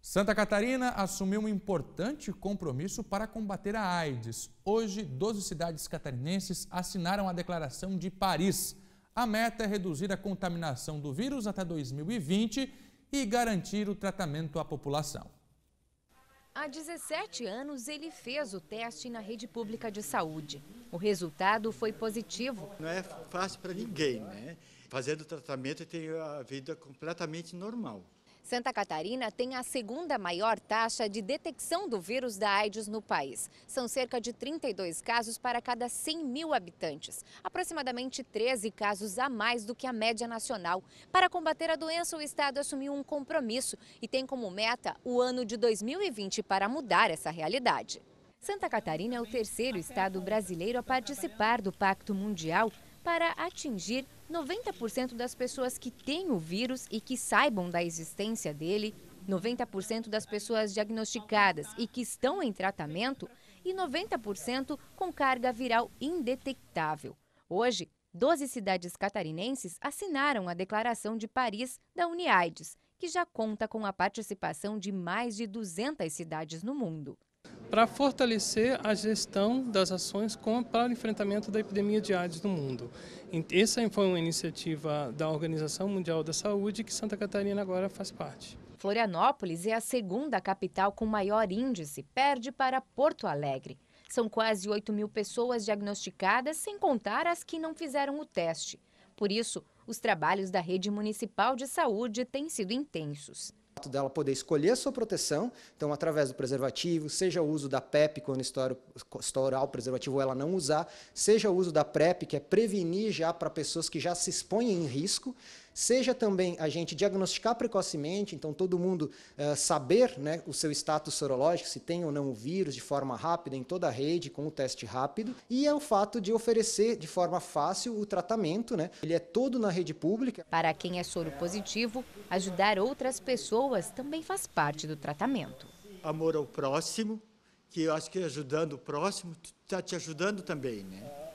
Santa Catarina assumiu um importante compromisso para combater a AIDS. Hoje, 12 cidades catarinenses assinaram a Declaração de Paris. A meta é reduzir a contaminação do vírus até 2020 e garantir o tratamento à população. Há 17 anos, ele fez o teste na rede pública de saúde. O resultado foi positivo. Não é fácil para ninguém, né? Fazendo o tratamento, tenho a vida completamente normal. Santa Catarina tem a segunda maior taxa de detecção do vírus da AIDS no país. São cerca de 32 casos para cada 100 mil habitantes, aproximadamente 13 casos a mais do que a média nacional. Para combater a doença, o Estado assumiu um compromisso e tem como meta o ano de 2020 para mudar essa realidade. Santa Catarina é o terceiro estado brasileiro a participar do Pacto Mundial para atingir 90% das pessoas que têm o vírus e que saibam da existência dele, 90% das pessoas diagnosticadas e que estão em tratamento e 90% com carga viral indetectável. Hoje, 12 cidades catarinenses assinaram a Declaração de Paris da Uniaides, que já conta com a participação de mais de 200 cidades no mundo para fortalecer a gestão das ações com, para o enfrentamento da epidemia de AIDS no mundo. Essa foi uma iniciativa da Organização Mundial da Saúde que Santa Catarina agora faz parte. Florianópolis é a segunda capital com maior índice, perde para Porto Alegre. São quase 8 mil pessoas diagnosticadas, sem contar as que não fizeram o teste. Por isso, os trabalhos da rede municipal de saúde têm sido intensos fato dela poder escolher a sua proteção, então através do preservativo, seja o uso da PEP quando estourar o preservativo ou ela não usar, seja o uso da PrEP, que é prevenir já para pessoas que já se expõem em risco, seja também a gente diagnosticar precocemente, então todo mundo uh, saber né, o seu status sorológico, se tem ou não o vírus, de forma rápida em toda a rede, com o teste rápido, e é o fato de oferecer de forma fácil o tratamento, né? ele é todo na rede pública. Para quem é soro positivo, ajudar outras pessoas também faz parte do tratamento. Amor ao próximo, que eu acho que ajudando o próximo, está te ajudando também, né?